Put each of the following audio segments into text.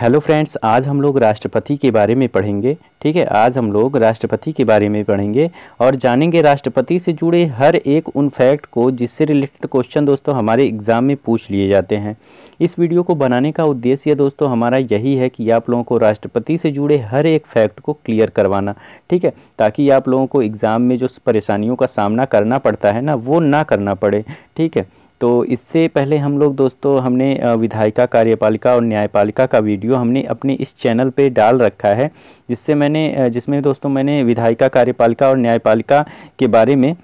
hello friends आज हम लोग राष्ट्रपति के बारे में पढ़ेंगे ठीक है आज हम लोग राष्ट्रपति के बारे में पढ़ेंगे और जानेंगे राष्ट्रपति से जुड़े हर एक उन फैक्ट को जिससे रिलेटेड क्वेश्चन दोस्तों हमारे एग्ज़ाम में पूछ लिए जाते हैं इस वीडियो को बनाने का उद्देश्य दोस्तों हमारा यही है कि आप लोगों को राष्ट्रपति से जुड़े हर एक फैक्ट को क्लियर करवाना ठीक है ताकि आप लोगों को एग्ज़ाम में जो परेशानियों का सामना करना पड़ता है ना वो ना करना पड़े ठीक है तो इससे पहले हम लोग दोस्तों हमने विधायिका कार्यपालिका और न्यायपालिका का वीडियो हमने अपने इस चैनल पे डाल रखा है जिससे मैंने जिसमें दोस्तों मैंने विधायिका कार्यपालिका और न्यायपालिका के बारे में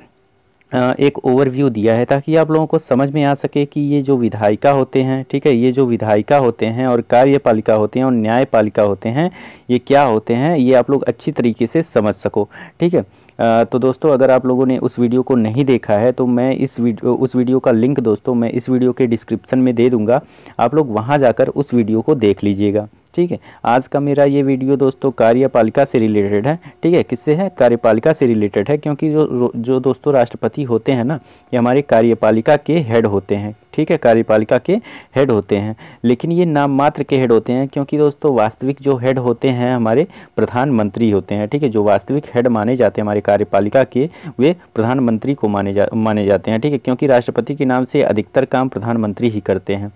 एक ओवरव्यू दिया है ताकि आप लोगों को समझ में आ सके कि ये जो विधायिका होते हैं ठीक है ये जो विधायिका होते हैं और कार्यपालिका होते हैं और न्यायपालिका होते हैं ये क्या होते हैं ये आप लोग अच्छी तरीके से समझ सको ठीक है तो दोस्तों अगर आप लोगों ने उस वीडियो को नहीं देखा है तो मैं इस वीडियो उस वीडियो का लिंक दोस्तों मैं इस वीडियो के डिस्क्रिप्शन में दे दूँगा आप लोग वहाँ जाकर उस वीडियो को देख लीजिएगा ठीक है आज का मेरा ये वीडियो दोस्तों कार्यपालिका से रिलेटेड है ठीक है किससे है कार्यपालिका से रिलेटेड है क्योंकि जो जो दोस्तों राष्ट्रपति होते हैं ना ये हमारे कार्यपालिका के हेड होते हैं ठीक है कार्यपालिका के हेड होते हैं लेकिन ये नाम मात्र के हेड होते हैं क्योंकि दोस्तों वास्तविक जो हेड होते हैं हमारे प्रधानमंत्री होते हैं ठीक है जो वास्तविक हेड माने जाते हैं हमारे कार्यपालिका के वे प्रधानमंत्री को माने जा माने जाते हैं ठीक है क्योंकि राष्ट्रपति के नाम से अधिकतर काम प्रधानमंत्री ही करते हैं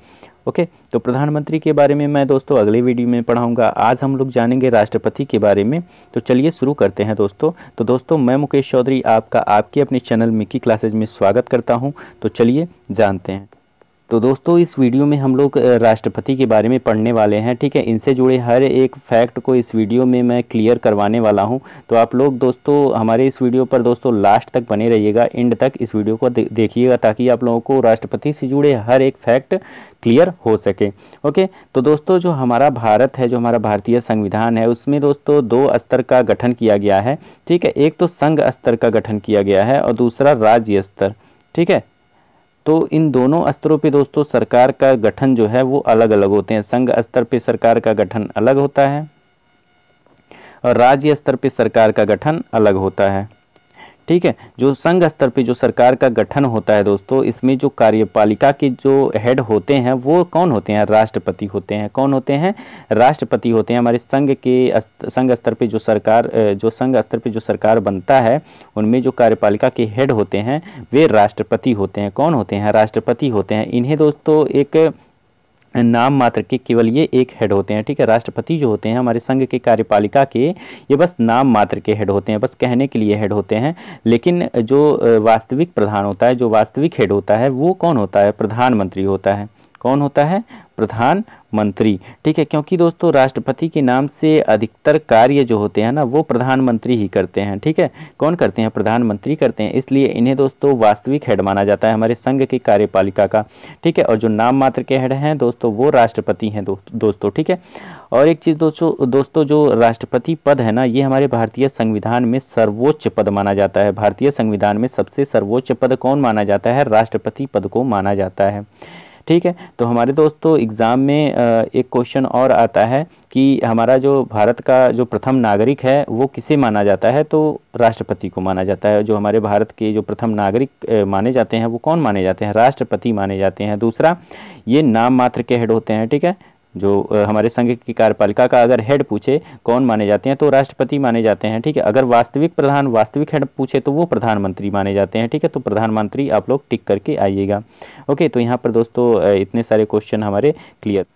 ओके तो प्रधानमंत्री के बारे में मैं दोस्तों अगले वीडियो में पढ़ाऊंगा आज हम लोग जानेंगे राष्ट्रपति के बारे में तो चलिए शुरू करते हैं दोस्तों तो दोस्तों मैं मुकेश चौधरी आपका आपके अपने चैनल मिकी क्लासेज में स्वागत करता हूँ तो चलिए जानते हैं तो दोस्तों इस वीडियो में हम लोग राष्ट्रपति के बारे में पढ़ने वाले हैं ठीक है इनसे जुड़े हर एक फैक्ट को इस वीडियो में मैं क्लियर करवाने वाला हूं तो आप लोग दोस्तों हमारे इस वीडियो पर दोस्तों लास्ट तक बने रहिएगा एंड तक इस वीडियो को दे, देखिएगा ताकि आप लोगों को राष्ट्रपति से जुड़े हर एक फैक्ट क्लियर हो सके ओके तो दोस्तों जो हमारा भारत है जो हमारा भारतीय संविधान है उसमें दोस्तों दो स्तर का गठन किया गया है ठीक है एक तो संघ स्तर का गठन किया गया है और दूसरा राज्य स्तर ठीक है तो इन दोनों स्तरों पे दोस्तों सरकार का गठन जो है वो अलग अलग होते हैं संघ स्तर पे सरकार का गठन अलग होता है और राज्य स्तर पे सरकार का गठन अलग होता है ठीक है जो संघ स्तर पे जो सरकार का गठन होता है दोस्तों इसमें जो कार्यपालिका के जो हेड होते हैं वो कौन होते हैं राष्ट्रपति होते हैं कौन होते हैं राष्ट्रपति होते हैं हमारे संघ के संघ स्तर पे जो सरकार जो संघ स्तर पे जो सरकार बनता है उनमें जो कार्यपालिका के हेड होते हैं वे राष्ट्रपति होते हैं कौन होते हैं राष्ट्रपति होते हैं इन्हें दोस्तों एक नाम मात्र के केवल ये एक हेड होते हैं ठीक है राष्ट्रपति जो होते हैं हमारे संघ के कार्यपालिका के ये बस नाम मात्र के हेड होते हैं बस कहने के लिए हेड होते हैं लेकिन जो वास्तविक प्रधान होता है जो वास्तविक हेड होता है वो कौन होता है प्रधानमंत्री होता है कौन होता है प्रधानमंत्री ठीक है क्योंकि दोस्तों राष्ट्रपति के नाम से अधिकतर कार्य जो होते हैं ना वो प्रधानमंत्री ही करते हैं ठीक है कौन करते हैं प्रधानमंत्री करते हैं इसलिए इन्हें दोस्तों वास्तविक हेड माना जाता है हमारे संघ की कार्यपालिका का ठीक है और जो नाम मात्र के हेड हैं दोस्तों वो राष्ट्रपति हैं दो, दोस्तों ठीक है और एक चीज़ दोस्तों दोस्तों जो राष्ट्रपति पद है ना ये हमारे भारतीय संविधान में सर्वोच्च पद माना जाता है भारतीय संविधान में सबसे सर्वोच्च पद कौन माना जाता है राष्ट्रपति पद को माना जाता है ठीक है तो हमारे दोस्तों एग्ज़ाम में एक क्वेश्चन और आता है कि हमारा जो भारत का जो प्रथम नागरिक है वो किसे माना जाता है तो राष्ट्रपति को माना जाता है जो हमारे भारत के जो प्रथम नागरिक माने जाते हैं वो कौन माने जाते हैं राष्ट्रपति माने जाते हैं दूसरा ये नाम मात्र के हेड होते हैं ठीक है जो हमारे संघ की कार्यपालिका का अगर हेड पूछे कौन माने जाते हैं तो राष्ट्रपति माने जाते हैं ठीक है अगर वास्तविक प्रधान वास्तविक हेड पूछे तो वो प्रधानमंत्री माने जाते हैं ठीक है तो प्रधानमंत्री आप लोग टिक करके आइएगा ओके तो यहाँ पर दोस्तों इतने सारे क्वेश्चन हमारे क्लियर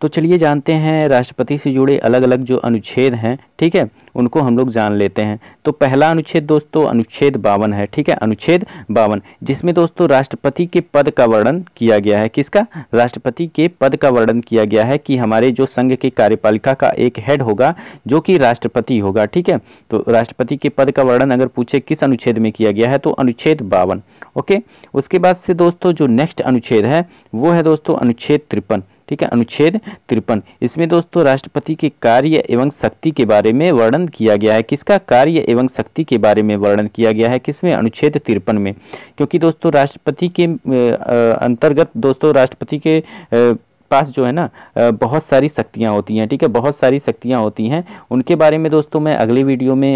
तो चलिए जानते हैं राष्ट्रपति से जुड़े अलग अलग जो अनुच्छेद हैं ठीक है उनको हम लोग जान लेते हैं तो पहला अनुच्छेद दोस्तों अनुच्छेद बावन है ठीक है अनुच्छेद बावन जिसमें दोस्तों राष्ट्रपति के पद का वर्णन किया गया है किसका राष्ट्रपति के पद का वर्णन किया गया है कि हमारे जो संघ के कार्यपालिका का एक हेड होगा जो कि राष्ट्रपति होगा ठीक है तो राष्ट्रपति के पद का वर्णन अगर पूछे किस अनुच्छेद में किया गया है तो अनुच्छेद बावन ओके उसके बाद से दोस्तों जो नेक्स्ट अनुच्छेद है वो है दोस्तों अनुच्छेद तिरपन ठीक है अनुच्छेद तिरपन इसमें दोस्तों राष्ट्रपति के कार्य एवं शक्ति के बारे में वर्णन किया गया है किसका कार्य एवं शक्ति के बारे में वर्णन किया गया है किसमें अनुच्छेद तिरपन में क्योंकि दोस्तों राष्ट्रपति के अंतर्गत दोस्तों राष्ट्रपति के पास जो है ना बहुत सारी शक्तियाँ होती हैं ठीक है बहुत सारी शक्तियाँ होती हैं उनके बारे में दोस्तों मैं अगली वीडियो में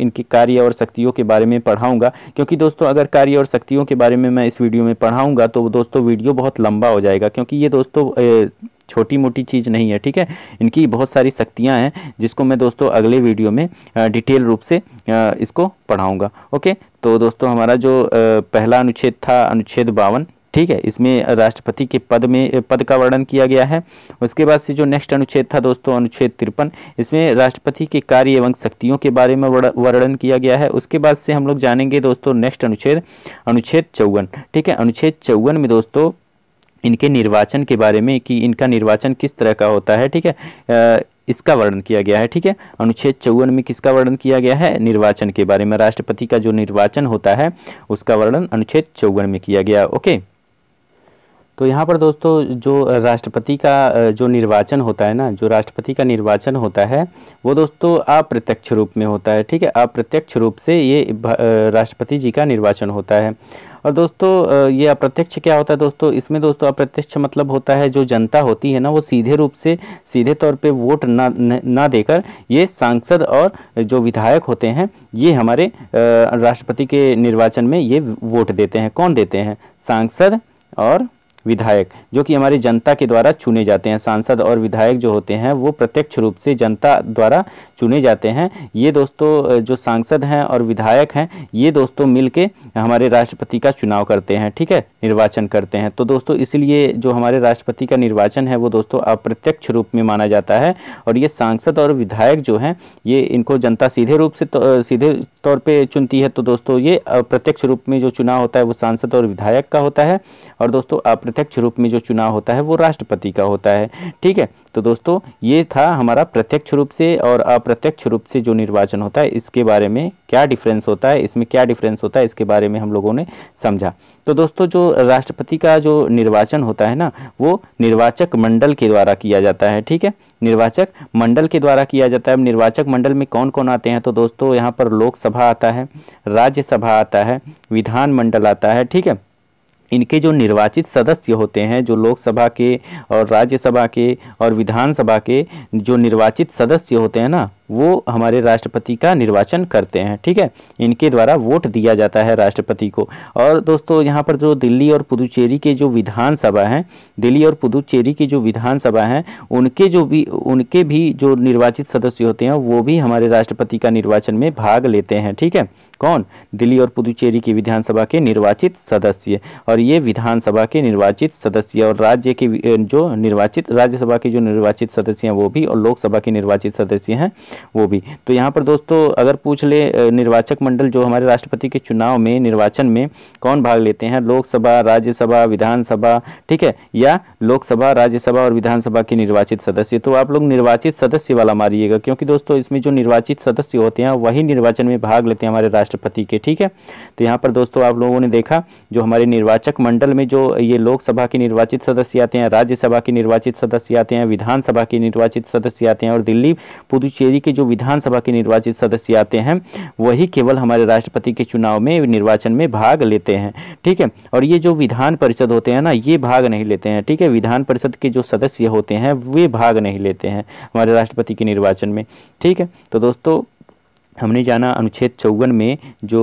इनके कार्य और शक्तियों के बारे में पढ़ाऊँगा क्योंकि दोस्तों अगर कार्य और शक्तियों के बारे में मैं इस वीडियो में पढ़ाऊँगा तो दोस्तों वीडियो बहुत लंबा हो जाएगा क्योंकि ये दोस्तों छोटी मोटी चीज़ नहीं है ठीक है इनकी बहुत सारी शक्तियाँ हैं जिसको मैं दोस्तों अगले वीडियो में डिटेल रूप से इसको पढ़ाऊँगा ओके तो दोस्तों हमारा जो पहला अनुच्छेद था अनुच्छेद बावन ठीक है इसमें राष्ट्रपति के पद में पद का वर्णन किया गया है उसके बाद से जो नेक्स्ट अनुच्छेद था दोस्तों अनुच्छेद तिरपन इसमें राष्ट्रपति के कार्य एवं शक्तियों के बारे में वर्णन किया गया है उसके बाद से हम लोग जानेंगे दोस्तों नेक्स्ट अनुच्छेद अनुच्छेद चौवन ठीक है अनुच्छेद चौवन में दोस्तों इनके निर्वाचन के बारे में कि इनका निर्वाचन किस तरह का होता है ठीक है इसका वर्णन किया गया है ठीक है अनुच्छेद चौवन में किसका वर्णन किया गया है निर्वाचन के बारे में राष्ट्रपति का जो निर्वाचन होता है उसका वर्णन अनुच्छेद चौवन में किया गया ओके तो यहाँ पर दोस्तों जो राष्ट्रपति का जो निर्वाचन होता है ना जो राष्ट्रपति का निर्वाचन होता है वो दोस्तों अप्रत्यक्ष रूप में होता है ठीक है अप्रत्यक्ष रूप से ये राष्ट्रपति जी का निर्वाचन होता है और दोस्तों ये अप्रत्यक्ष क्या होता है दोस्तों इसमें दोस्तों अप्रत्यक्ष मतलब होता है जो जनता होती है ना वो सीधे रूप से सीधे तौर पे वोट ना ना देकर ये सांसद और जो विधायक होते हैं ये हमारे राष्ट्रपति के निर्वाचन में ये वोट देते हैं कौन देते हैं सांसद और विधायक जो कि हमारी जनता के द्वारा चुने जाते हैं सांसद और विधायक जो होते हैं वो प्रत्यक्ष रूप से जनता द्वारा चुने जाते हैं ये दोस्तों जो सांसद हैं और विधायक हैं ये दोस्तों मिल के हमारे राष्ट्रपति का चुनाव करते हैं ठीक है निर्वाचन करते हैं तो दोस्तों इसलिए जो हमारे राष्ट्रपति का निर्वाचन है वो दोस्तों अप्रत्यक्ष रूप में माना जाता है और ये सांसद और विधायक जो हैं ये इनको जनता सीधे रूप से तो, सीधे तौर पे चुनती है तो दोस्तों ये अप्रत्यक्ष रूप में जो चुनाव होता है वो सांसद और विधायक का होता है और दोस्तों अप्रत्यक्ष रूप में जो चुनाव होता है वो राष्ट्रपति का होता है ठीक है तो दोस्तों ये था हमारा प्रत्यक्ष रूप से और आप अप्रत्यक्ष रूप से जो निर्वाचन होता है इसके बारे में क्या डिफरेंस होता है इसमें क्या डिफरेंस होता है इसके बारे में हम लोगों ने समझा तो दोस्तों जो राष्ट्रपति का जो निर्वाचन होता है ना वो निर्वाचक मंडल के द्वारा किया जाता है ठीक है निर्वाचक मंडल के द्वारा किया जाता है निर्वाचक मंडल में कौन कौन आते हैं तो दोस्तों यहाँ पर लोकसभा आता है राज्यसभा आता है विधानमंडल आता है ठीक है इनके जो निर्वाचित सदस्य होते हैं जो लोकसभा के और राज्यसभा के और विधानसभा के जो निर्वाचित सदस्य होते हैं ना वो हमारे राष्ट्रपति का निर्वाचन करते हैं ठीक है इनके द्वारा वोट दिया जाता है राष्ट्रपति को और दोस्तों यहाँ पर जो दिल्ली और पुदुचेरी के जो विधानसभा हैं दिल्ली और पुदुचेरी की जो विधानसभा हैं उनके जो भी उनके भी जो निर्वाचित सदस्य होते हैं वो भी हमारे राष्ट्रपति का निर्वाचन में भाग लेते हैं ठीक है कौन दिल्ली और पुदुचेरी की विधानसभा के निर्वाचित सदस्य और ये विधानसभा के निर्वाचित सदस्य और राज्य के जो निर्वाचित राज्यसभा के जो निर्वाचित सदस्य हैं वो भी और लोकसभा के निर्वाचित सदस्य हैं वो भी तो यहाँ पर दोस्तों अगर पूछ ले निर्वाचक मंडल जो हमारे राष्ट्रपति के चुनाव में निर्वाचन में कौन भाग लेते हैं लोकसभा राज्यसभा विधानसभा ठीक है या लोकसभा राज्यसभा और विधानसभा के निर्वाचित सदस्य तो आप लोग निर्वाचित सदस्य वाला मारिएगा क्योंकि दोस्तों इसमें जो निर्वाचित सदस्य होते हैं वही निर्वाचन में भाग लेते हैं हमारे राष्ट्रपति के ठीक है तो यहाँ पर दोस्तों आप लोगों ने देखा जो हमारे निर्वाचक मंडल में जो ये लोकसभा के निर्वाचित सदस्य आते हैं राज्यसभा के निर्वाचित सदस्य आते हैं विधानसभा के निर्वाचित सदस्य आते हैं और दिल्ली पुदुचेरी कि जो विधानसभा के निर्वाचित सदस्य आते हैं वही केवल हमारे राष्ट्रपति के चुनाव में निर्वाचन में भाग लेते हैं ठीक है और ये जो विधान परिषद होते हैं ना ये भाग नहीं लेते हैं ठीक है विधान परिषद के जो सदस्य होते हैं वे भाग नहीं लेते हैं हमारे राष्ट्रपति के निर्वाचन में ठीक है तो दोस्तों हमने जाना अनुच्छेद चौवन में जो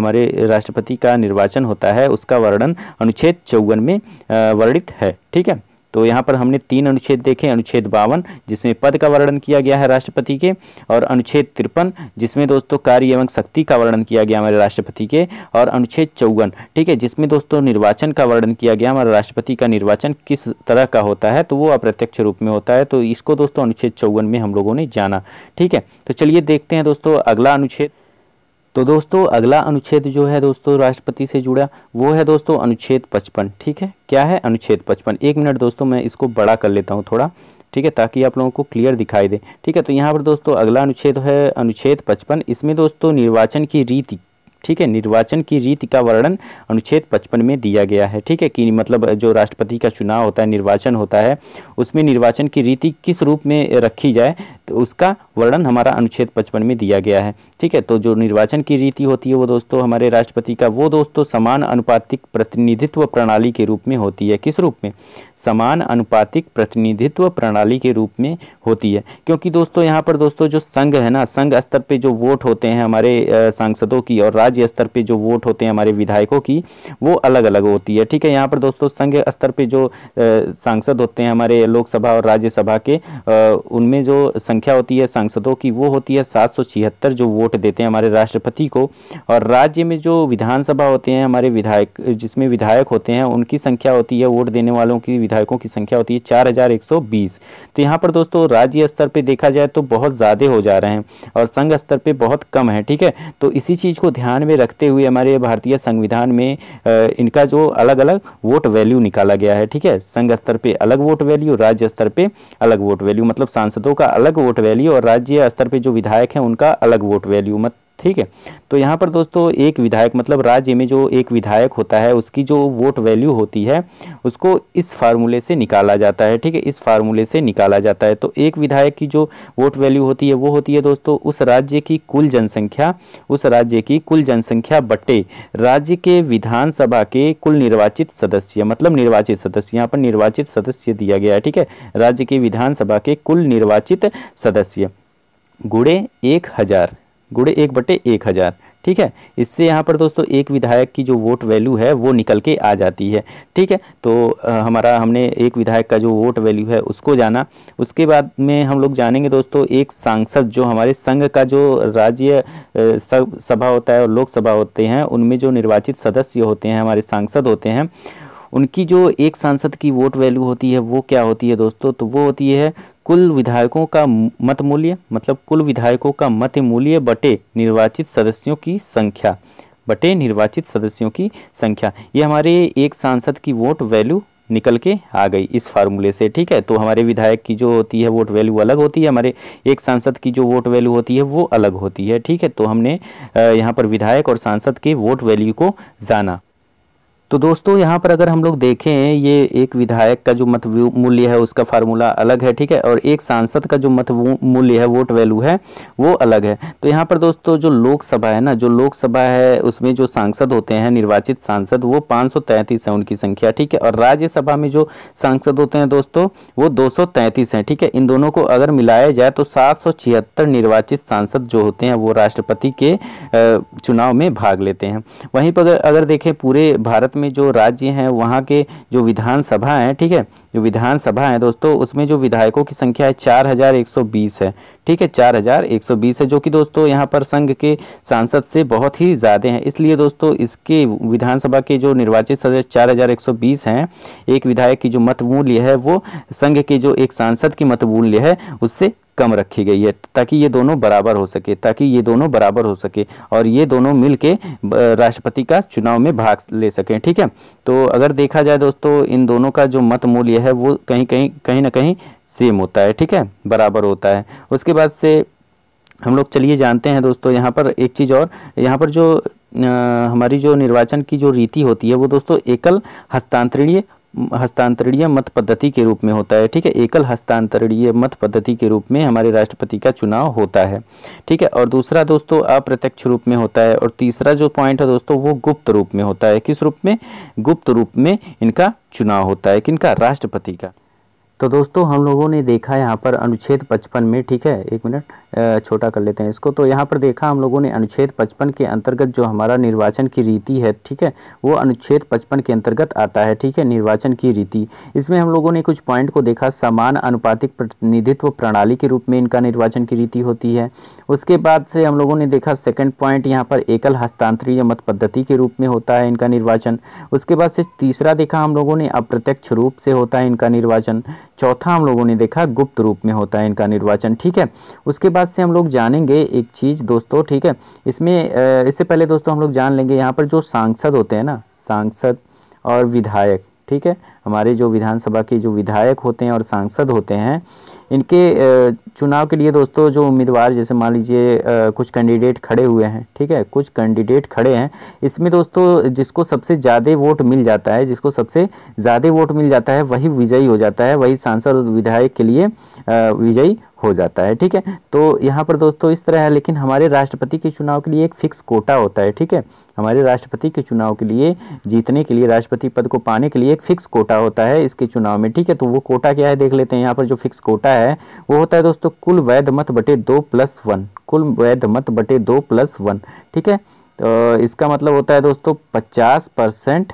हमारे राष्ट्रपति का निर्वाचन होता है उसका वर्णन अनुच्छेद चौवन में वर्णित है ठीक है तो यहाँ पर हमने तीन अनुच्छेद देखे अनुच्छेद बावन जिसमें पद का वर्णन किया गया है राष्ट्रपति के और अनुच्छेद तिरपन जिसमें दोस्तों कार्य एवं शक्ति का वर्णन किया गया हमारे राष्ट्रपति के और अनुच्छेद चौवन ठीक है जिसमें दोस्तों निर्वाचन का वर्णन किया गया हमारे राष्ट्रपति का निर्वाचन किस तरह का होता है तो वो अप्रत्यक्ष रूप में होता है तो इसको दोस्तों अनुच्छेद चौवन में हम लोगों ने जाना ठीक है तो चलिए देखते हैं दोस्तों अगला अनुच्छेद तो दोस्तों अगला अनुच्छेद जो है दोस्तों राष्ट्रपति से जुड़ा वो है दोस्तों अनुच्छेद पचपन ठीक है क्या है अनुच्छेद पचपन एक मिनट दोस्तों मैं इसको बड़ा कर लेता हूँ थोड़ा ठीक है ताकि आप लोगों को क्लियर दिखाई दे ठीक है तो यहाँ पर दोस्तों अगला अनुच्छेद है अनुच्छेद पचपन इसमें दोस्तों निर्वाचन की रीति ठीक है निर्वाचन की रीति का वर्णन अनुच्छेद पचपन में दिया गया है ठीक है कि मतलब जो राष्ट्रपति का चुनाव होता है निर्वाचन होता है उसमें निर्वाचन की रीति किस रूप में रखी जाए तो उसका वर्णन हमारा अनुच्छेद पचपन में दिया गया है ठीक है तो जो निर्वाचन की रीति होती है वो दोस्तों हमारे राष्ट्रपति का वो दोस्तों समान अनुपातिक प्रतिनिधित्व प्रणाली के रूप में होती है किस रूप में समान अनुपातिक प्रतिनिधित्व प्रणाली के रूप में होती है क्योंकि दोस्तों यहाँ पर दोस्तों जो संघ है ना संघ स्तर पे जो वोट होते हैं हमारे सांसदों की और राज्य स्तर पे जो वोट होते हैं हमारे विधायकों की वो अलग अलग होती है ठीक है यहाँ पर दोस्तों संघ स्तर पे जो सांसद होते हैं हमारे लोकसभा और राज्यसभा के उनमें जो संख्या होती है सांसदों की वो होती है सात जो वोट देते हैं हमारे राष्ट्रपति को और राज्य में जो विधानसभा होते हैं हमारे विधायक जिसमें विधायक होते हैं उनकी संख्या होती है वोट देने वालों की विधायक विधायकों की संख्या होती है चार तो यहाँ पर दोस्तों राज्य स्तर पर देखा जाए तो बहुत ज़्यादा हो जा रहे हैं और संघ स्तर पर बहुत कम है ठीक है तो इसी चीज़ को ध्यान में रखते हुए हमारे भारतीय संविधान में इनका जो अलग अलग वोट वैल्यू निकाला गया है ठीक है संघ स्तर पर अलग वोट वैल्यू राज्य स्तर पर अलग वोट वैल्यू मतलब सांसदों का अलग वोट वैल्यू और राज्य स्तर पर जो विधायक हैं उनका अलग वोट वैल्यू मतलब ठीक है तो यहाँ पर दोस्तों एक विधायक मतलब राज्य में जो एक विधायक होता है उसकी जो वोट वैल्यू होती है उसको इस फार्मूले से निकाला जाता है ठीक है इस फार्मूले से निकाला जाता है तो एक विधायक की जो वोट वैल्यू होती है वो होती है दोस्तों उस राज्य की कुल जनसंख्या उस राज्य की कुल जनसंख्या बटे राज्य के विधानसभा के कुल निर्वाचित सदस्य मतलब निर्वाचित सदस्य यहाँ पर निर्वाचित सदस्य दिया गया है ठीक है राज्य के विधानसभा के कुल निर्वाचित सदस्य गुड़े एक हज़ार गुड़े एक बटे एक हज़ार ठीक है इससे यहाँ पर दोस्तों एक विधायक की जो वोट वैल्यू है वो निकल के आ जाती है ठीक है तो आ, हमारा हमने एक विधायक का जो वोट वैल्यू है उसको जाना उसके बाद में हम लोग जानेंगे दोस्तों एक सांसद जो हमारे संघ का जो राज्य सभा होता है और लोकसभा होते हैं उनमें जो निर्वाचित सदस्य होते हैं हमारे सांसद होते हैं उनकी जो एक सांसद की वोट वैल्यू होती है वो क्या होती है दोस्तों तो वो होती है कुल विधायकों का मत मूल्य मतलब कुल विधायकों का मत मूल्य बटे निर्वाचित सदस्यों की संख्या बटे निर्वाचित सदस्यों की संख्या ये हमारे एक सांसद की वोट वैल्यू निकल के आ गई इस फार्मूले से ठीक है तो हमारे विधायक की जो होती है वोट वैल्यू अलग होती है हमारे एक सांसद की जो वोट वैल्यू होती है वो अलग होती है ठीक है तो हमने यहाँ पर विधायक और सांसद के वोट वैल्यू को जाना तो दोस्तों यहाँ पर अगर हम लोग देखें ये एक विधायक का जो मत मूल्य है उसका फार्मूला अलग है ठीक है और एक सांसद का जो मत मूल्य है वोट वैल्यू है वो अलग है तो यहाँ पर दोस्तों जो लोकसभा है ना जो लोकसभा है उसमें जो सांसद होते हैं निर्वाचित सांसद वो पाँच है उनकी संख्या ठीक है और राज्यसभा में जो सांसद होते हैं दोस्तों वो दो हैं ठीक है इन दोनों को अगर मिलाया जाए तो सात निर्वाचित सांसद जो होते हैं वो राष्ट्रपति के चुनाव में भाग लेते हैं वहीं पर अगर देखें पूरे भारत में जो राज्य हैं वहाँ के जो विधानसभा हैं ठीक है जो विधानसभा हैं दोस्तों उसमें जो विधायकों की संख्या है चार हजार एक सौ बीस है ठीक है चार हजार एक सौ बीस है जो कि दोस्तों यहाँ पर संघ के सांसद से बहुत ही ज़्यादा हैं इसलिए दोस्तों इसके विधानसभा के जो निर्वाचित सदस्य चार हैं एक विधायक की जो मतमूल्य है वो संघ के जो एक सांसद की मतमूल्य है उससे कम रखी गई है ताकि ये दोनों बराबर हो सके ताकि ये दोनों बराबर हो सके और ये दोनों मिल के राष्ट्रपति का चुनाव में भाग ले सकें ठीक है तो अगर देखा जाए दोस्तों इन दोनों का जो मत मूल्य है वो कहीं कहीं कहीं ना कहीं सेम होता है ठीक है बराबर होता है उसके बाद से हम लोग चलिए जानते हैं दोस्तों यहाँ पर एक चीज़ और यहाँ पर जो आ, हमारी जो निर्वाचन की जो रीति होती है वो दोस्तों एकल हस्तांतरणीय हस्तांतरणीय मत पद्धति के रूप में होता है ठीक है एकल हस्तांतरणीय मत पद्धति के रूप में हमारे राष्ट्रपति का चुनाव होता है ठीक है और दूसरा दोस्तों अप्रत्यक्ष रूप में होता है और तीसरा जो पॉइंट है दोस्तों वो गुप्त रूप में होता है किस रूप में गुप्त रूप में इनका चुनाव होता है किनका राष्ट्रपति का तो दोस्तों हम लोगों ने देखा यहाँ पर अनुच्छेद 55 में ठीक है एक मिनट छोटा कर लेते हैं इसको तो यहाँ पर देखा हम लोगों ने अनुच्छेद 55 के अंतर्गत जो हमारा निर्वाचन की रीति है ठीक है वो अनुच्छेद 55 के अंतर्गत आता है ठीक है निर्वाचन की रीति इसमें हम लोगों ने कुछ पॉइंट को देखा समान अनुपातिक प्रतिनिधित्व प्रणाली के रूप में इनका निर्वाचन की रीति होती है उसके बाद से हम लोगों ने देखा सेकेंड पॉइंट यहाँ पर एकल हस्तांतरीय मत पद्धति के रूप में होता है इनका निर्वाचन उसके बाद से तीसरा देखा हम लोगों ने अप्रत्यक्ष रूप से होता है इनका निर्वाचन चौथा हम लोगों ने देखा गुप्त रूप में होता है इनका निर्वाचन ठीक है उसके बाद से हम लोग जानेंगे एक चीज़ दोस्तों ठीक है इसमें इससे पहले दोस्तों हम लोग जान लेंगे यहाँ पर जो सांसद होते हैं ना सांसद और विधायक ठीक है हमारे जो विधानसभा के जो विधायक होते हैं और सांसद होते हैं इनके चुनाव के लिए दोस्तों जो उम्मीदवार जैसे मान लीजिए कुछ कैंडिडेट खड़े हुए हैं ठीक है कुछ कैंडिडेट खड़े हैं इसमें दोस्तों जिसको सबसे ज़्यादा वोट मिल जाता है जिसको सबसे ज़्यादा वोट मिल जाता है वही विजयी हो जाता है वही सांसद विधायक के लिए विजयी हो जाता है ठीक है तो यहाँ पर दोस्तों इस तरह है लेकिन हमारे राष्ट्रपति के चुनाव के लिए एक फिक्स कोटा होता है ठीक है हमारे राष्ट्रपति के चुनाव के लिए जीतने के लिए राष्ट्रपति पद को पाने के लिए एक फिक्स कोटा होता है इसके चुनाव में ठीक है तो वो कोटा क्या है देख लेते हैं यहाँ पर जो फिक्स कोटा है वो होता है दोस्तों कुल वैध मत बटे दो प्लस वन कुल वैध मत बटे दो प्लस वन ठीक है तो इसका मतलब होता है दोस्तों पचास परसेंट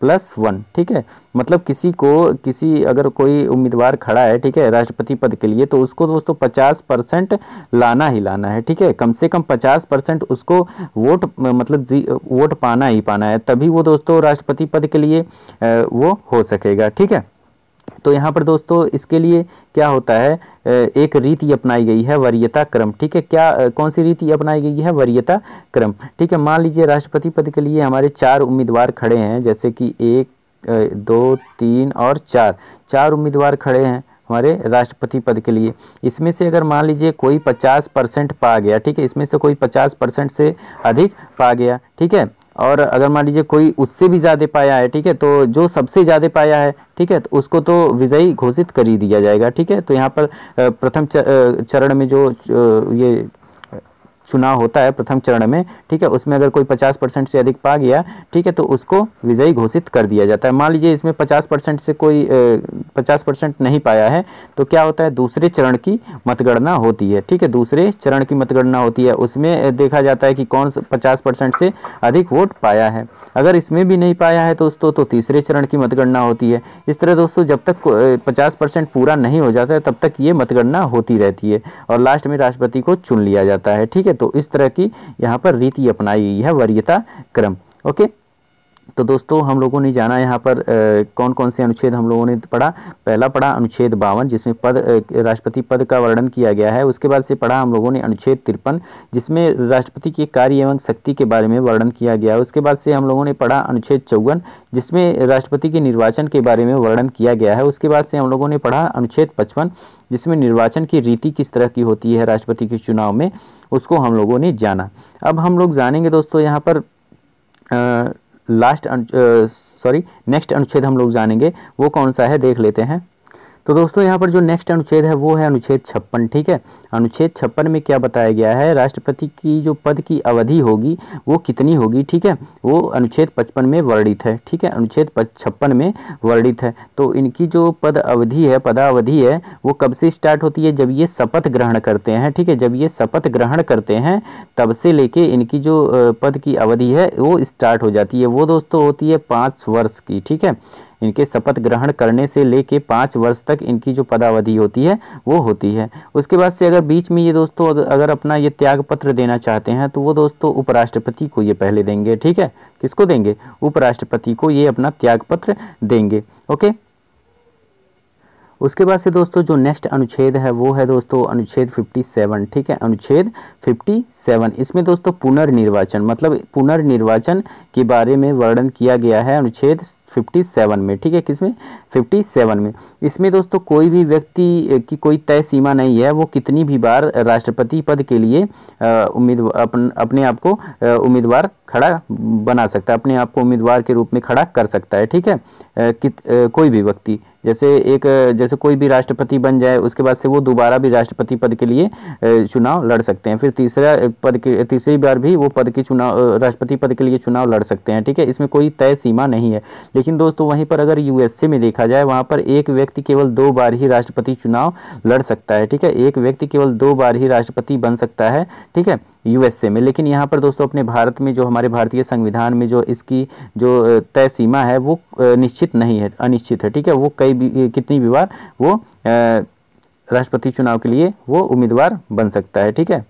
प्लस वन ठीक है मतलब किसी को किसी अगर कोई उम्मीदवार खड़ा है ठीक है राष्ट्रपति पद के लिए तो उसको दोस्तों पचास परसेंट लाना ही लाना है ठीक है कम से कम पचास परसेंट उसको वोट मतलब जी वोट पाना ही पाना है तभी वो दोस्तों राष्ट्रपति पद के लिए वो हो सकेगा ठीक है तो यहाँ पर दोस्तों इसके लिए क्या होता है एक रीति अपनाई गई है वरीयता क्रम ठीक है क्या कौन सी रीति अपनाई गई है वरीयता क्रम ठीक है मान लीजिए राष्ट्रपति पद के लिए हमारे चार उम्मीदवार खड़े हैं जैसे कि एक दो तीन और चार चार उम्मीदवार खड़े हैं हमारे राष्ट्रपति पद के लिए इसमें से अगर मान लीजिए कोई 50 परसेंट पा गया ठीक है इसमें से कोई 50 परसेंट से अधिक पा गया ठीक है और अगर मान लीजिए कोई उससे भी ज़्यादा पाया है ठीक है तो जो सबसे ज़्यादा पाया है ठीक है तो उसको तो विजयी घोषित कर ही दिया जाएगा ठीक है तो यहाँ पर प्रथम चरण में जो ये चुनाव होता है प्रथम चरण में ठीक है उसमें अगर कोई 50 परसेंट से अधिक पा गया ठीक है तो उसको विजयी घोषित कर दिया जाता है मान लीजिए इसमें 50 परसेंट से कोई ए, 50 परसेंट नहीं पाया है तो क्या होता है दूसरे चरण की मतगणना होती है ठीक है दूसरे चरण की मतगणना होती है उसमें देखा जाता है कि कौन पचास परसेंट से अधिक वोट पाया है अगर इसमें भी नहीं पाया है दोस्तों तो तीसरे चरण की मतगणना होती है इस तरह दोस्तों जब तक पचास पूरा नहीं हो जाता है तब तक ये मतगणना होती रहती है और लास्ट में राष्ट्रपति को चुन लिया जाता है ठीक है तो इस तरह की यहाँ पर रीति अपनाई गई है वरीयता क्रम ओके तो दोस्तों हम लोगों ने जाना यहाँ पर आ, कौन कौन से अनुच्छेद हम लोगों ने पढ़ा पहला पढ़ा अनुच्छेद बावन जिसमें पद राष्ट्रपति पद का वर्णन किया गया है उसके बाद से पढ़ा हम लोगों ने अनुच्छेद तिरपन जिसमें राष्ट्रपति के कार्य एवं शक्ति के बारे में वर्णन किया गया है उसके बाद से हम लोगों ने पढ़ा अनुच्छेद चौवन जिसमें राष्ट्रपति के निर्वाचन के बारे में वर्णन किया गया है उसके बाद से हम लोगों ने पढ़ा अनुच्छेद पचपन जिसमें निर्वाचन की रीति किस तरह की होती है राष्ट्रपति के चुनाव में उसको हम लोगों ने जाना अब हम लोग जानेंगे दोस्तों यहाँ पर लास्ट सॉरी नेक्स्ट अनुच्छेद हम लोग जानेंगे वो कौन सा है देख लेते हैं तो दोस्तों यहाँ पर जो नेक्स्ट अनुच्छेद है वो है अनुच्छेद छप्पन ठीक है अनुच्छेद छप्पन में क्या बताया गया है राष्ट्रपति की जो पद की अवधि होगी वो कितनी होगी ठीक है वो अनुच्छेद पचपन में वर्णित है ठीक है अनुच्छेद छप्पन में वर्णित है तो इनकी जो पद अवधि है पदावधि है वो कब से स्टार्ट होती है जब ये शपथ ग्रहण करते हैं ठीक है जब ये शपथ ग्रहण करते हैं तब से लेके इनकी जो पद की अवधि है वो स्टार्ट हो जाती है वो दोस्तों होती है पाँच वर्ष की ठीक है इनके शपथ ग्रहण करने से लेके पाँच वर्ष तक इनकी जो पदावधि होती है वो होती है उसके बाद से अगर बीच में ये दोस्तों अगर अपना ये त्याग पत्र देना चाहते हैं तो वो दोस्तों उपराष्ट्रपति को ये पहले देंगे ठीक है किसको देंगे उपराष्ट्रपति को ये अपना त्याग पत्र देंगे ओके उसके बाद से दोस्तों जो नेक्स्ट अनुच्छेद है वो है दोस्तों अनुच्छेद 57 ठीक है अनुच्छेद 57 इसमें दोस्तों पुनर्निर्वाचन मतलब पुनर्निर्वाचन के बारे में वर्णन किया गया है अनुच्छेद 57 में ठीक है किसमें 57 में इसमें दोस्तों कोई भी व्यक्ति की कोई तय सीमा नहीं है वो कितनी भी बार राष्ट्रपति पद के लिए उम्मीद अपन, अपने आप को उम्मीदवार खड़ा बना सकता है अपने आप को उम्मीदवार के रूप में खड़ा कर सकता है ठीक है कित, कोई भी व्यक्ति जैसे एक जैसे कोई भी राष्ट्रपति बन जाए उसके बाद से वो दोबारा भी राष्ट्रपति पद के लिए चुनाव लड़ सकते हैं फिर तीसरा पद के तीसरी बार भी वो पद के चुनाव राष्ट्रपति पद के लिए चुनाव लड़ सकते हैं ठीक है इसमें कोई तय सीमा नहीं है लेकिन दोस्तों वहीं पर अगर यूएसए में देखा जाए वहाँ पर एक व्यक्ति केवल दो बार ही राष्ट्रपति चुनाव लड़ सकता है ठीक है एक व्यक्ति केवल दो बार ही राष्ट्रपति बन सकता है ठीक है यूएसए में लेकिन यहाँ पर दोस्तों अपने भारत में जो हमारे भारतीय संविधान में जो इसकी जो तय सीमा है वो निश्चित नहीं है अनिश्चित है ठीक है वो कई कितनी भी बार वो राष्ट्रपति चुनाव के लिए वो उम्मीदवार बन सकता है ठीक है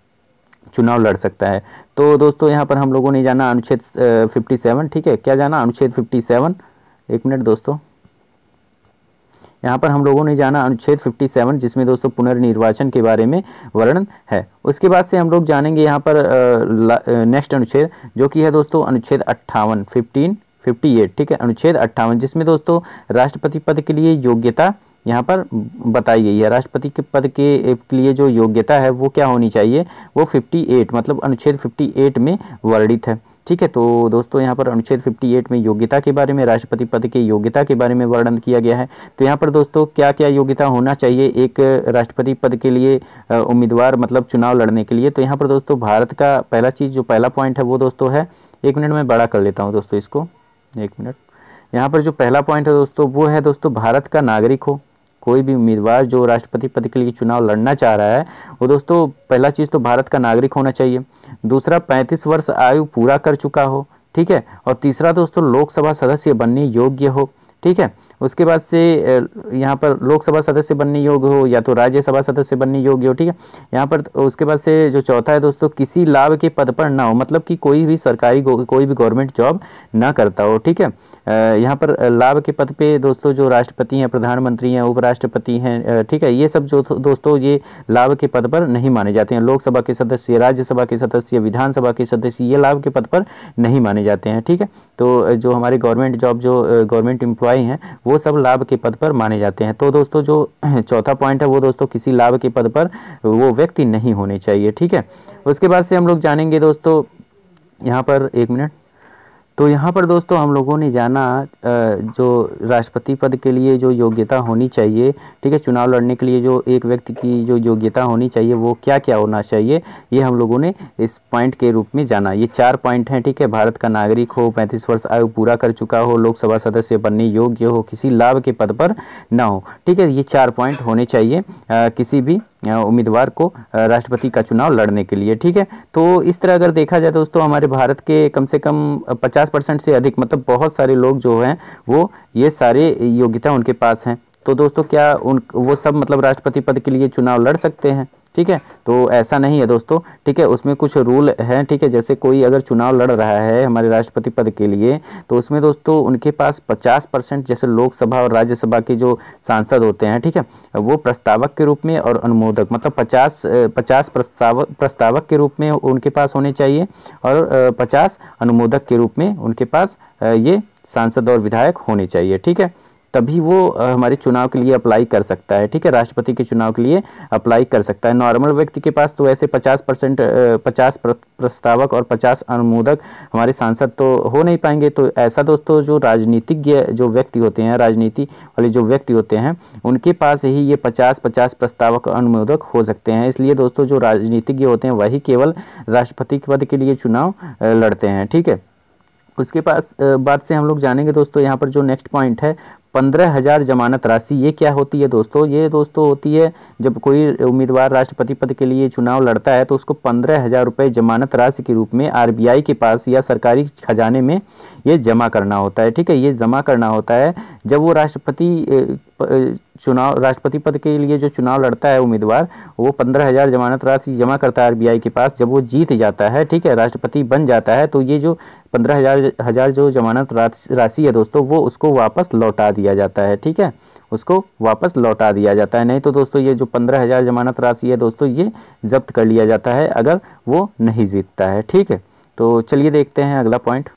चुनाव लड़ सकता है तो दोस्तों यहाँ पर हम लोगों ने जाना अनुच्छेद फिफ्टी सेवन ठीक है क्या जाना अनुच्छेद फिफ्टी सेवन एक मिनट दोस्तों यहाँ पर हम लोगों ने जाना अनुच्छेद 57 जिसमें दोस्तों पुनर्निर्वाचन के बारे में वर्णन है उसके बाद से हम लोग जानेंगे यहाँ पर नेक्स्ट अनुच्छेद जो कि है दोस्तों अनुच्छेद अट्ठावन फिफ्टीन फिफ्टी एट ठीक है अनुच्छेद अट्ठावन जिसमें दोस्तों राष्ट्रपति पद के लिए योग्यता यहाँ पर बताई गई है राष्ट्रपति के पद के लिए जो योग्यता है वो क्या होनी चाहिए वो 58 मतलब अनुच्छेद 58 में वर्णित है ठीक है तो दोस्तों यहाँ पर अनुच्छेद 58 में योग्यता के बारे में राष्ट्रपति पद के योग्यता के बारे में वर्णन किया गया है तो यहाँ पर दोस्तों क्या क्या योग्यता होना चाहिए एक राष्ट्रपति पद के लिए उम्मीदवार मतलब चुनाव लड़ने के लिए तो यहाँ पर दोस्तों भारत का पहला चीज़ जो पहला पॉइंट है वो दोस्तों है एक मिनट में बड़ा कर लेता हूँ दोस्तों इसको एक मिनट यहाँ पर जो पहला पॉइंट है दोस्तों वो है दोस्तों भारत का नागरिक हो कोई भी उम्मीदवार जो राष्ट्रपति पद के लिए चुनाव लड़ना चाह रहा है वो दोस्तों पहला चीज़ तो भारत का नागरिक होना चाहिए दूसरा पैंतीस वर्ष आयु पूरा कर चुका हो ठीक है और तीसरा दोस्तों लोकसभा सदस्य बनने योग्य हो ठीक है उसके बाद से यहाँ पर लोकसभा सदस्य बनने योग्य हो या तो राज्यसभा सदस्य बनने योग्य हो ठीक है यहाँ पर तो उसके बाद से जो चौथा है दोस्तों किसी लाभ के पद पर ना हो मतलब कि कोई भी सरकारी कोई भी गवर्नमेंट जॉब ना करता हो ठीक है यहाँ पर लाभ के पद पे दोस्तों जो राष्ट्रपति हैं प्रधानमंत्री हैं उपराष्ट्रपति हैं ठीक है ये सब जो दोस्तों ये लाभ के पद पर नहीं माने जाते हैं लोकसभा के सदस्य राज्यसभा के सदस्य विधानसभा के सदस्य ये लाभ के पद पर नहीं माने जाते हैं ठीक है तो जो हमारे गवर्नमेंट जॉब जो गवर्नमेंट एम्प्लॉय हैं वो सब लाभ के पद पर माने जाते हैं तो दोस्तों जो चौथा पॉइंट है वो दोस्तों किसी लाभ के पद पर वो व्यक्ति नहीं होने चाहिए ठीक है उसके बाद से हम लोग जानेंगे दोस्तों यहाँ पर एक मिनट तो यहाँ पर दोस्तों हम लोगों ने जाना जो राष्ट्रपति पद के लिए जो योग्यता होनी चाहिए ठीक है चुनाव लड़ने के लिए जो एक व्यक्ति की जो योग्यता होनी चाहिए वो क्या क्या होना चाहिए ये हम लोगों ने इस पॉइंट के रूप में जाना ये चार पॉइंट हैं ठीक है भारत का नागरिक हो पैंतीस वर्ष आयु पूरा कर चुका हो लोकसभा सदस्य बनने योग्य हो किसी लाभ के पद पर ना हो ठीक है ये चार पॉइंट होने चाहिए आ, किसी भी उम्मीदवार को राष्ट्रपति का चुनाव लड़ने के लिए ठीक है तो इस तरह अगर देखा जाए तो दोस्तों हमारे भारत के कम से कम 50 परसेंट से अधिक मतलब बहुत सारे लोग जो हैं वो ये सारे योग्यता उनके पास हैं तो दोस्तों क्या उन वो सब मतलब राष्ट्रपति पद के लिए चुनाव लड़ सकते हैं ठीक है तो ऐसा नहीं है दोस्तों ठीक है उसमें कुछ रूल हैं ठीक है जैसे कोई अगर चुनाव लड़ रहा है हमारे राष्ट्रपति पद के लिए तो उसमें दोस्तों उनके पास 50 परसेंट जैसे लोकसभा और राज्यसभा के जो सांसद होते हैं ठीक है वो प्रस्तावक के रूप में और अनुमोदक मतलब 50 पचास प्रस्तावक प्रस्तावक के रूप में उनके पास होने चाहिए और पचास अनुमोदक के रूप में उनके पास ये सांसद और विधायक होने चाहिए ठीक है तभी वो हमारे चुनाव के लिए अप्लाई कर सकता है ठीक है राष्ट्रपति के चुनाव के लिए अप्लाई कर सकता है नॉर्मल व्यक्ति के पास तो ऐसे पचास परसेंट पचास प्रस्तावक और पचास अनुमोदक हमारे सांसद तो हो नहीं पाएंगे तो ऐसा दोस्तों जो राजनीतिज्ञ जो व्यक्ति होते हैं राजनीति वाले जो व्यक्ति होते हैं उनके पास ही ये पचास पचास प्रस्तावक अनुमोदक हो सकते हैं इसलिए दोस्तों जो राजनीतिज्ञ होते हैं वही केवल राष्ट्रपति पद के लिए चुनाव लड़ते हैं ठीक है उसके पास बाद से हम लोग जानेंगे दोस्तों यहाँ पर जो नेक्स्ट पॉइंट है पंद्रह हज़ार जमानत राशि ये क्या होती है दोस्तों ये दोस्तों होती है जब कोई उम्मीदवार राष्ट्रपति पद के लिए चुनाव लड़ता है तो उसको पंद्रह हज़ार रुपये जमानत राशि के रूप में आरबीआई के पास या सरकारी खजाने में ये जमा करना होता है ठीक है ये जमा करना होता है जब वो राष्ट्रपति चुनाव राष्ट्रपति पद के लिए जो चुनाव लड़ता है उम्मीदवार वो पंद्रह हज़ार जमानत राशि जमा करता है आरबीआई के पास जब वो जीत जाता है ठीक है राष्ट्रपति बन जाता है तो ये जो पंद्रह हज़ार हज़ार जो जमानत राशि है दोस्तों वो उसको वापस लौटा दिया जाता है ठीक है उसको वापस लौटा दिया जाता है नहीं तो दोस्तों ये जो पंद्रह हज़ार जमानत राशि है दोस्तों ये जब्त कर लिया जाता है अगर वो नहीं जीतता है ठीक है तो चलिए देखते हैं अगला पॉइंट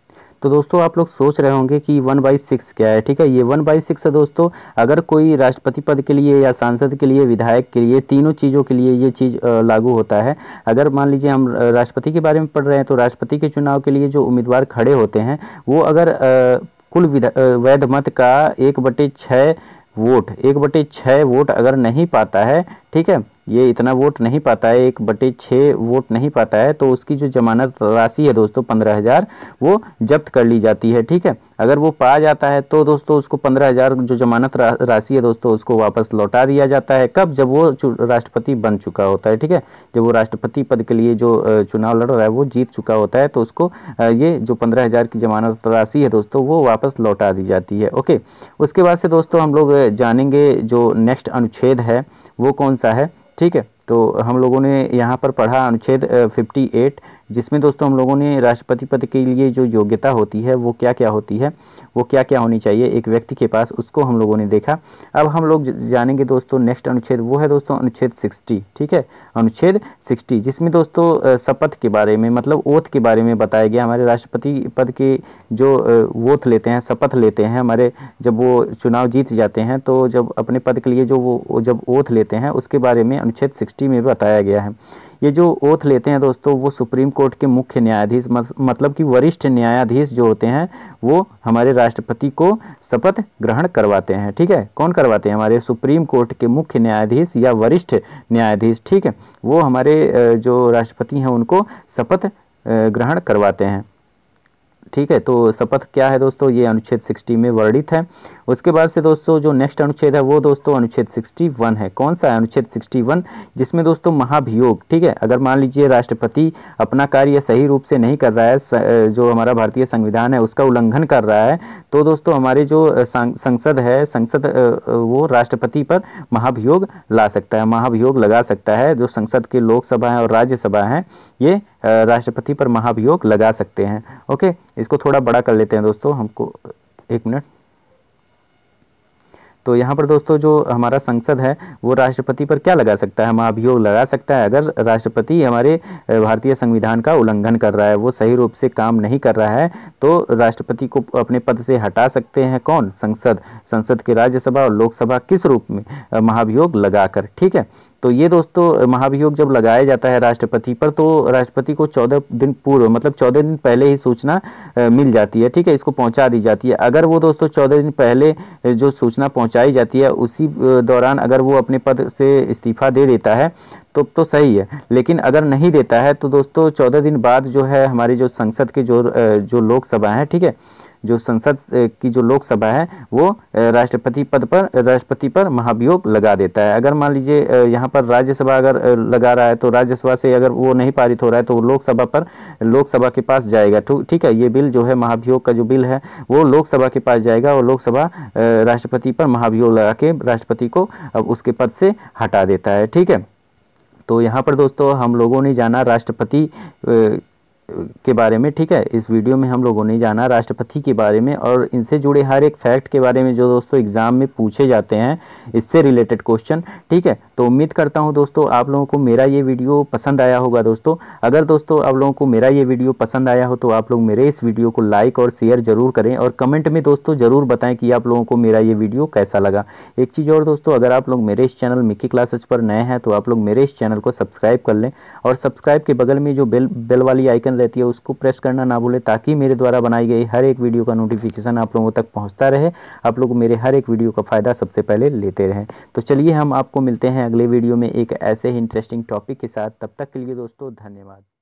तो दोस्तों आप लोग सोच रहे होंगे कि वन बाई सिक्स क्या है ठीक है ये वन बाई सिक्स है दोस्तों अगर कोई राष्ट्रपति पद के लिए या सांसद के लिए विधायक के लिए तीनों चीज़ों के लिए ये चीज़ लागू होता है अगर मान लीजिए हम राष्ट्रपति के बारे में पढ़ रहे हैं तो राष्ट्रपति के चुनाव के लिए जो उम्मीदवार खड़े होते हैं वो अगर कुल वैध मत का एक बटे छः वोट एक बटे छः वोट अगर नहीं पाता है ठीक है ये इतना वोट नहीं पाता है एक बटे छः वोट नहीं पाता है तो उसकी जो जमानत राशि है दोस्तों पंद्रह हज़ार वो जब्त कर ली जाती है ठीक है अगर वो पा जाता है तो दोस्तों उसको पंद्रह हज़ार जो जमानत राशि है दोस्तों उसको वापस लौटा दिया जाता है कब जब वो राष्ट्रपति बन चुका होता है ठीक है जब वो राष्ट्रपति पद के लिए जो चुनाव लड़ रहा है वो जीत चुका होता है तो उसको ये जो पंद्रह हज़ार की जमानत राशि है दोस्तों वो वापस लौटा दी जाती है ओके उसके बाद से दोस्तों हम लोग जानेंगे जो नेक्स्ट अनुच्छेद है वो कौन सा है ठीक है तो हम लोगों ने यहाँ पर पढ़ा अनुच्छेद 58 जिसमें दोस्तों हम लोगों ने राष्ट्रपति पद के लिए जो योग्यता होती है वो क्या क्या होती है वो क्या क्या होनी चाहिए एक व्यक्ति के पास उसको हम लोगों ने देखा अब हम लोग जानेंगे दोस्तों नेक्स्ट अनुच्छेद वो है दोस्तों अनुच्छेद सिक्सटी ठीक है अनुच्छेद सिक्सटी जिसमें दोस्तों शपथ के बारे में मतलब ओथ के बारे में बताया गया हमारे राष्ट्रपति पद के जो वोथ लेते हैं शपथ लेते हैं हमारे जब वो चुनाव जीत जाते हैं तो जब अपने पद के लिए जो वो जब ओथ लेते हैं उसके बारे में अनुच्छेद सिक्सटी में बताया गया है ये जो ओथ लेते हैं दोस्तों वो सुप्रीम कोर्ट के मुख्य न्यायाधीश मतलब कि वरिष्ठ न्यायाधीश जो होते हैं वो हमारे राष्ट्रपति को शपथ ग्रहण करवाते हैं ठीक है कौन करवाते हैं हमारे सुप्रीम कोर्ट के मुख्य न्यायाधीश या वरिष्ठ न्यायाधीश ठीक है वो हमारे जो राष्ट्रपति हैं उनको शपथ ग्रहण करवाते हैं ठीक है तो शपथ क्या है दोस्तों ये अनुच्छेद 60 में वर्णित है उसके बाद से दोस्तों जो नेक्स्ट अनुच्छेद है वो दोस्तों अनुच्छेद 61 है कौन सा है अनुच्छेद 61 जिसमें दोस्तों महाभियोग ठीक है अगर मान लीजिए राष्ट्रपति अपना कार्य सही रूप से नहीं कर रहा है जो हमारा भारतीय संविधान है उसका उल्लंघन कर रहा है तो दोस्तों हमारे जो संसद है संसद वो राष्ट्रपति पर महाभियोग ला सकता है महाभियोग लगा सकता है जो संसद के लोकसभा हैं और राज्यसभा हैं ये राष्ट्रपति पर महाभियोग लगा सकते हैं ओके इसको थोड़ा बड़ा कर लेते हैं दोस्तों हमको एक मिनट तो यहाँ पर दोस्तों जो हमारा संसद है वो राष्ट्रपति पर क्या लगा सकता है महाभियोग लगा सकता है अगर राष्ट्रपति हमारे भारतीय संविधान का उल्लंघन कर रहा है वो सही रूप से काम नहीं कर रहा है तो राष्ट्रपति को अपने पद से हटा सकते हैं कौन संसद संसद के राज्यसभा और लोकसभा किस रूप में महाभियोग लगाकर ठीक है तो ये दोस्तों महाभियोग जब लगाया जाता है राष्ट्रपति पर तो राष्ट्रपति को चौदह दिन पूर्व मतलब चौदह दिन पहले ही सूचना मिल जाती है ठीक है इसको पहुंचा दी जाती है अगर वो दोस्तों चौदह दिन पहले जो सूचना पहुंचाई जाती है उसी दौरान अगर वो अपने पद से इस्तीफा दे देता है तो तो सही है लेकिन अगर नहीं देता है तो दोस्तों चौदह दिन बाद जो है हमारी जो संसद के जो जो लोकसभा हैं ठीक है जो संसद की जो लोकसभा है वो राष्ट्रपति पद पर राष्ट्रपति पर महाभियोग लगा देता है अगर मान लीजिए यहाँ पर राज्यसभा अगर लगा रहा है तो राज्यसभा से अगर वो नहीं पारित हो रहा है तो लोकसभा पर लोकसभा के पास जाएगा तो ठीक है ये बिल जो है महाभियोग का जो बिल है वो लोकसभा के पास जाएगा और लोकसभा राष्ट्रपति पर महाभियोग लगा के राष्ट्रपति को अब उसके पद से हटा देता है ठीक है तो यहाँ पर दोस्तों हम लोगों ने जाना राष्ट्रपति के बारे में ठीक है इस वीडियो में हम लोगों ने जाना राष्ट्रपति के बारे में और इनसे जुड़े हर एक फैक्ट के बारे में जो दोस्तों एग्ज़ाम में पूछे जाते हैं इससे रिलेटेड क्वेश्चन ठीक है तो उम्मीद करता हूं दोस्तों आप लोगों को मेरा ये वीडियो पसंद आया होगा दोस्तों अगर दोस्तों आप लोगों को मेरा ये वीडियो पसंद आया हो तो आप लोग मेरे इस वीडियो को लाइक और शेयर ज़रूर करें और कमेंट में दोस्तों ज़रूर बताएँ कि आप लोगों को मेरा ये वीडियो कैसा लगा एक चीज़ और दोस्तों अगर आप लोग मेरे इस चैनल मिक्की क्लासेज पर नए हैं तो आप लोग मेरे इस चैनल को सब्सक्राइब कर लें और सब्सक्राइब के बगल में जो बेल बेल वाली आइकन रहती है उसको प्रेस करना ना भूलें ताकि मेरे द्वारा बनाई गई हर एक वीडियो का नोटिफिकेशन आप लोगों तक पहुंचता रहे आप लोग मेरे हर एक वीडियो का फ़ायदा सबसे पहले लेते रहें तो चलिए हम आपको मिलते हैं अगले वीडियो में एक ऐसे ही इंटरेस्टिंग टॉपिक के साथ तब तक के लिए दोस्तों धन्यवाद